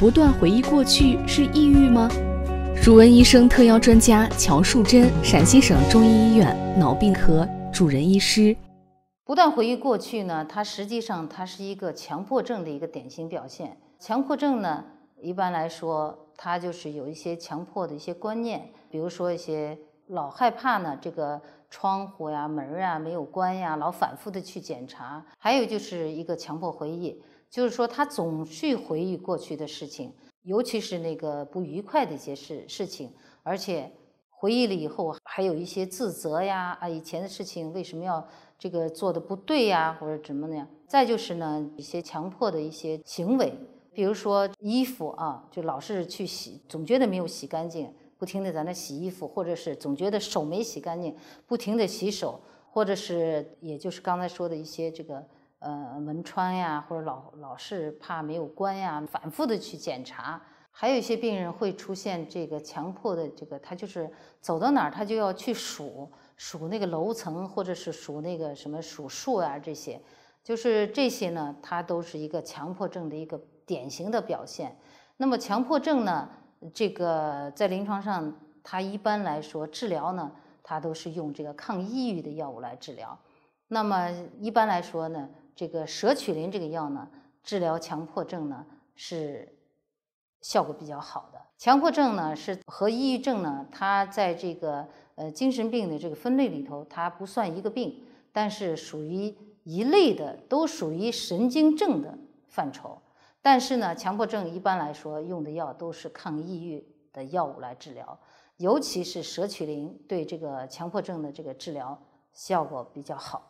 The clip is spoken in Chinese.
不断回忆过去是抑郁吗？乳文医生特邀专家乔树珍，陕西省中医医院脑病科主任医师。不断回忆过去呢，它实际上它是一个强迫症的一个典型表现。强迫症呢，一般来说，它就是有一些强迫的一些观念，比如说一些老害怕呢，这个窗户呀、门儿啊没有关呀，老反复的去检查，还有就是一个强迫回忆。就是说，他总是回忆过去的事情，尤其是那个不愉快的一些事事情，而且回忆了以后，还有一些自责呀啊，以前的事情为什么要这个做的不对呀，或者怎么样。再就是呢，一些强迫的一些行为，比如说衣服啊，就老是去洗，总觉得没有洗干净，不停的在那洗衣服，或者是总觉得手没洗干净，不停的洗手，或者是也就是刚才说的一些这个。呃，门窗呀，或者老老是怕没有关呀，反复的去检查。还有一些病人会出现这个强迫的这个，他就是走到哪儿他就要去数数那个楼层，或者是数那个什么数数啊这些，就是这些呢，它都是一个强迫症的一个典型的表现。那么强迫症呢，这个在临床上，它一般来说治疗呢，它都是用这个抗抑郁的药物来治疗。那么一般来说呢？这个舍曲林这个药呢，治疗强迫症呢是效果比较好的。强迫症呢是和抑郁症呢，它在这个呃精神病的这个分类里头，它不算一个病，但是属于一类的，都属于神经症的范畴。但是呢，强迫症一般来说用的药都是抗抑郁的药物来治疗，尤其是舍曲林对这个强迫症的这个治疗效果比较好。